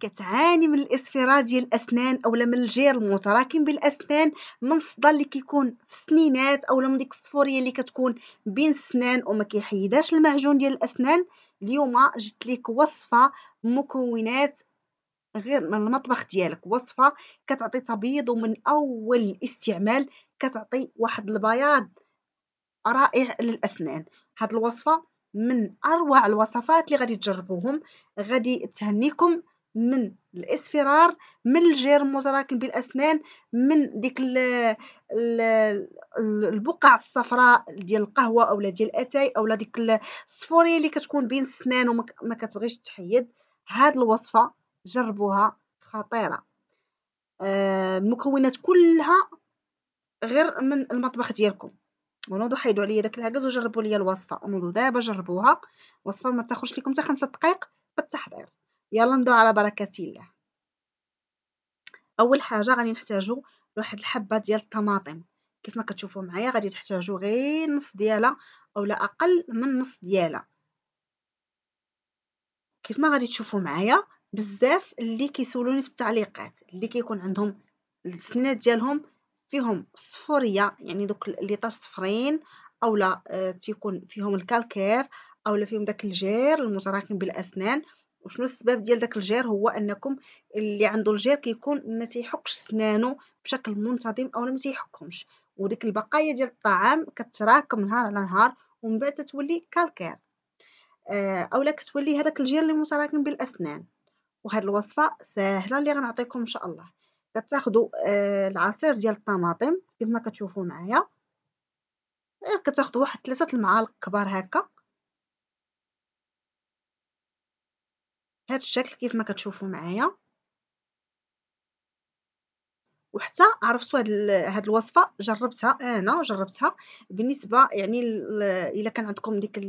كتعاني من الاصفرار ديال الاسنان اولا من الجير المتراكم بالاسنان من الصدى اللي كيكون في السنينات اولا من ديك الصفوريه اللي كتكون بين السنان وما كيحيداش المعجون ديال الاسنان اليوم جبت لك وصفه مكونات غير من المطبخ ديالك وصفه كتعطي تبيض ومن اول الاستعمال كتعطي واحد البياض رائع للاسنان هاد الوصفه من اروع الوصفات اللي غادي تجربوهم غادي تهنيكم من الاصفرار من الجرم المتراكم بالاسنان من ديك البقع الصفراء ديال القهوه اولا ديال الاتاي اولا ديك الصفوريه اللي كتكون بين السنان وما كتبغيش تحيد هاد الوصفه جربوها خطيره آه المكونات كلها غير من المطبخ ديالكم ونوضوا حيدوا عليا داك الهكز وجربوا ليا الوصفه ونوضوا دابا جربوها وصفه ما تاخذش لكم حتى 5 دقائق في التحضير يلا ندعو على بركة الله اول حاجه غادي نحتاجو واحد الحبه ديال الطماطم كيف ما كتشوفوا معايا غادي تحتاجو غير نص ديالها اولا اقل من نص ديالها كيف ما غادي تشوفوا معايا بزاف اللي كيسولوني في التعليقات اللي كيكون عندهم السنات ديالهم فيهم صفوريه يعني دوك اللي طاش صفرين اولا آه، تيكون فيهم الكالكير اولا فيهم داك الجير المتراكم بالاسنان وشنو السبب ديال داك الجير هو انكم اللي عنده الجير كيكون ما تيحكش سنانو بشكل منتظم اولا ما تيحكمش وديك البقايا ديال الطعام كتراكم نهار على نهار ومن بعد تتولي كالكير آه، اولا كتولي هذاك الجير اللي متراكم بالاسنان وهاد الوصفه سهله اللي غنعطيكم ان شاء الله كتاخذوا آه، العصير ديال الطماطم كما كتشوفوا معايا آه، كتاخذوا واحد ثلاثه المعالق كبار هكا بهذا الشكل كيف ما كتشوفوا معايا وحتى عرفتوا هاد, هاد الوصفه جربتها انا جربتها بالنسبه يعني الا كان عندكم ديك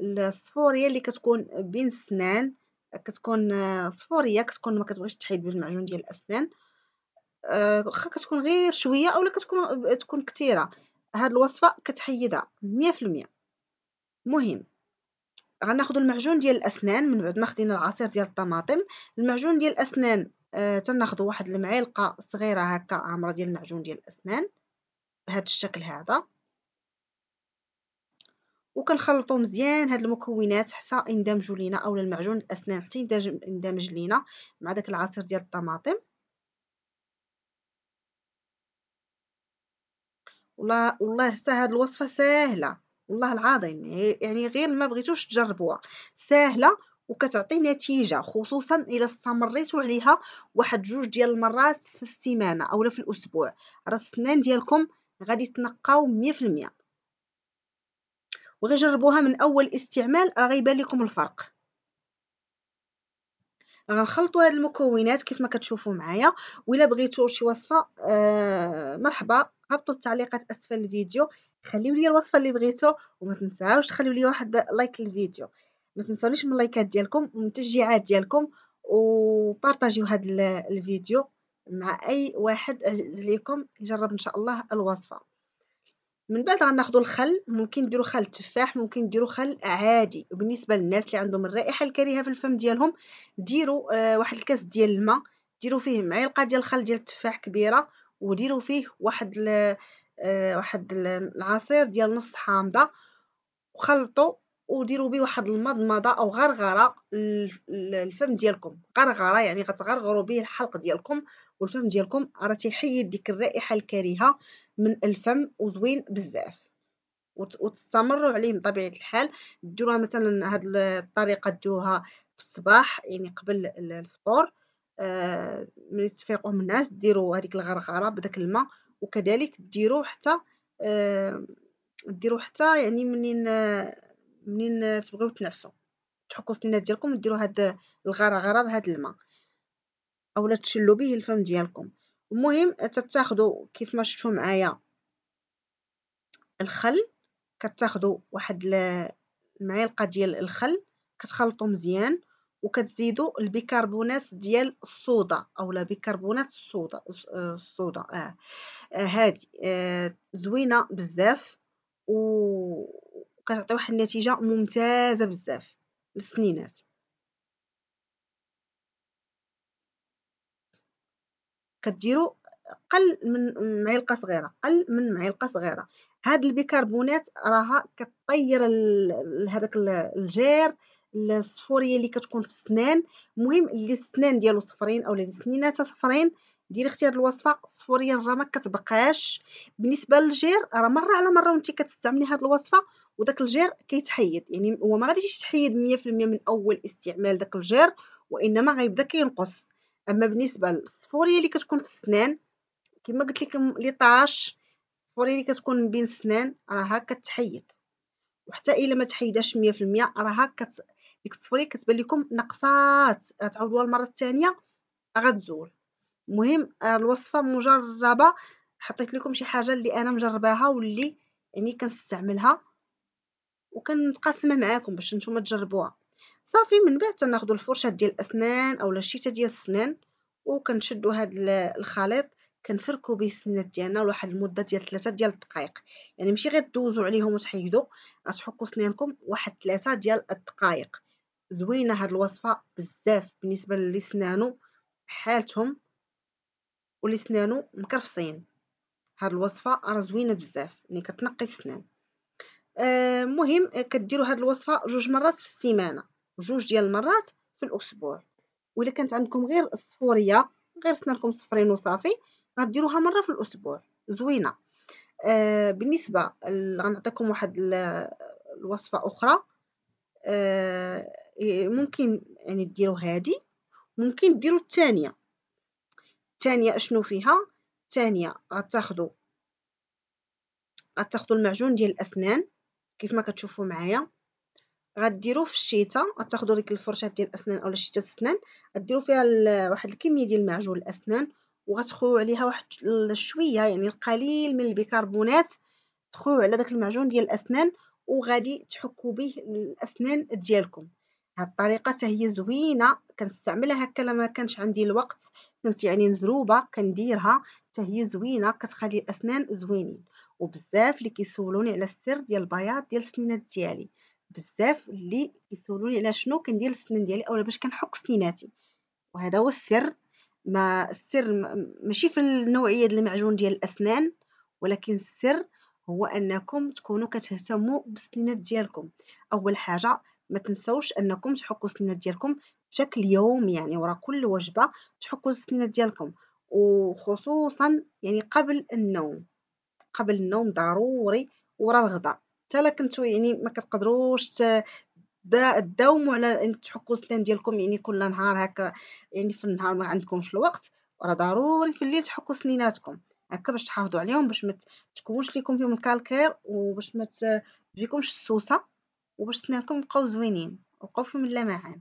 الصفوريه اللي كتكون بين السنان كتكون صفوريه كتكون ما كتبغيش تحيد بالمعجون ديال الاسنان آه، واخا كتكون غير شويه اولا كتكون تكون كثيره هاد الوصفه كتحيدها 100% مهم غناخذ المعجون ديال الاسنان من بعد ما خدينا العصير ديال الطماطم المعجون ديال الاسنان آه تناخدو واحد المعلقه صغيره هكا عامره ديال المعجون ديال الاسنان بهذا الشكل هذا وكنخلطو مزيان هاد المكونات حتى يندمجوا لينا اولا المعجون الاسنان حتى يندمج لينا مع داك العصير ديال الطماطم والله والله حتى هاد الوصفه سهله والله العظيم يعني غير ما بغيتوش تجربوها ساهله وكتعطي نتيجه خصوصا الى استمريتوا عليها واحد جوج ديال المرات في السيمانه اولا في الاسبوع راه السنان ديالكم غادي تنقاو 100% ولا جربوها من اول استعمال راه غيبان لكم الفرق غنخلطوا هاد المكونات كيف ما كتشوفوا معايا والا بغيتوا شي وصفه آه مرحبا هبطوا التعليقات اسفل الفيديو خليو لي الوصفه اللي بغيتو وما تنساوش تخليو لي واحد لايك للفيديو ما تنسونيش من اللايكات ديالكم والتشجيعات ديالكم وبارطاجيو هذا الفيديو مع اي واحد عزيز ليكم يجرب ان شاء الله الوصفه من بعد غناخذوا الخل ممكن ديروا خل تفاح ممكن ديروا خل عادي وبالنسبه للناس اللي عندهم الرائحه الكريهه في الفم ديالهم ديروا آه واحد الكاس ديال الماء ديروا فيه معلقه ديال الخل ديال التفاح كبيره وديروا فيه واحد آه، واحد العصير ديال نص حامضه وخلطوا وديروا به واحد المضمضه او غرغره الفم ديالكم غرغره يعني غتغرغروا به الحلق ديالكم والفم ديالكم راه تيحيد ديك الرائحه الكريهه من الفم وزوين بزاف وتستمروا عليه بطبيعه الحال ديروها مثلا هاد الطريقه ديروها في الصباح يعني قبل الفطور آه ملي تفيقوا من الناس ديروا هذيك الغرغره بداك الماء وكذلك ديرو حتى آه، ديرو حتى يعني منين منين تبغيو تنعسوا تحكوا السنينات ديالكم وديروا هاد الغرغره بهاد الماء اولا تشلوا به الفم ديالكم المهم تتاخذوا كيف ما شفتوا معايا الخل كتاخذوا واحد المعلقه ديال الخل كتخلطوا مزيان وكتزيدوا البيكربونات ديال الصودا اولا بيكربونات الصودا الصودا آه. اه هادي آه زوينه بزاف وكتعطي واحد النتيجه ممتازه بزاف للسنينات كديروا قل من معلقه صغيره قل من معلقه صغيره هاد البيكربونات راها كطير هذاك الجير الصفوريه اللي كتكون في السنان المهم اللي السنان ديالو صفرين اولا السنينات صفرين ديري اختي هاد الوصفه الصفوريه راه ما كتبقاش بالنسبه للجير راه مره على مره وانت كتستعملي هاد الوصفه وداك الجير كيتحيد يعني هو ما غاديش يتحيد 100% من اول استعمال داك الجير وانما غيبدا كينقص اما بالنسبه للصفوريه اللي كتكون في السنان كما قلت لكم لي طاش الصفوريه اللي كتكون بين السنان راها كتحيد وحتى الا ما تحيداش 100% راها كت ديك الصفوريه كتبان لكم نقصات تعاودوها المره الثانيه غتزول المهم آه، الوصفه مجربه حطيت لكم شي حاجه اللي انا مجرباها واللي يعني كنستعملها وكنتقاسمها معاكم باش نتوما تجربوها صافي من بعد تناخذوا الفرشه ديال الاسنان اولا الشيته ديال السنان وكنشدوا هذا الخليط كنفركوا به السنات ديالنا لواحد المده ديال 3 ديال الدقائق يعني ماشي غير دوزوا عليهم وتحيدوا غتحكوا سنانكم واحد 3 ديال الدقائق زوينه هاد الوصفه بزاف بالنسبه للي سنانو حالتهم واللي سنانو مكرفصين هاد الوصفه راه زوينه بزاف يعني كتنقي السنان المهم آه كديروا هاد الوصفه جوج مرات في السيمانه جوج ديال المرات في الاسبوع وإلا كانت عندكم غير الصفوريه غير سنانكم صفرين وصافي غديروها مره في الاسبوع زوينه آه بالنسبه غنعطيكم واحد الوصفه اخرى آه، إيه، ممكن يعني ديروا هذه ممكن ديروا الثانيه الثانيه اشنو فيها الثانيه غتاخذوا غتاخذوا المعجون ديال الاسنان كيف ما كتشوفوا معايا غديروه في الشتاء غتاخذوا ديك الفرشاه ديال الاسنان اولا شتاء الاسنان غديروا فيها واحد الكميه ديال معجون الاسنان وغتخويو عليها واحد شويه يعني القليل من البيكربونات تخويو على داك المعجون ديال الاسنان وغادي تحكوا به الاسنان ديالكم هاد الطريقه هي زوينه كنستعملها هكا لما كانش عندي الوقت كنت يعني مزروبه كنديرها حتى هي زوينه كتخلي الاسنان زوينين وبزاف اللي كيسولوني على السر ديال البياض ديال السنينات ديالي بزاف اللي كيسولوني على شنو كندير السنان ديالي اولا باش كنحك سنيناتي وهذا هو السر ما السر ماشي في النوعيه ديال المعجون ديال الاسنان ولكن السر هو انكم تكونوا كتهتموا بالسنينات ديالكم اول حاجه ما تنسوش انكم تحكوا السنينات ديالكم بشكل يومي يعني ورا كل وجبه تحكوا السنينات ديالكم وخصوصا يعني قبل النوم قبل النوم ضروري ورا الغداء حتى لا كنتو يعني ما كتقدروش تداوموا على ان تحكوا السنان ديالكم يعني كل نهار هكا يعني في النهار ما عندكمش الوقت راه ضروري في الليل تحكوا سنيناتكم هكا باش تحافظوا عليهم باش ما تكونش ليكم فيهم الكالكير وباش ما تجيكمش السوسه وباش سنانكم يبقاو زوينين وبقاو فيهم اللمعان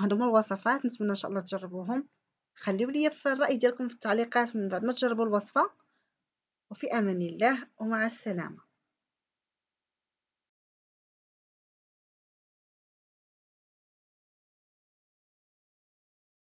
هادو هما الوصفات نتمنى ان شاء الله تجربوهم خليو لي في الراي ديالكم في التعليقات من بعد ما تجربوا الوصفه وفي امان الله ومع السلامه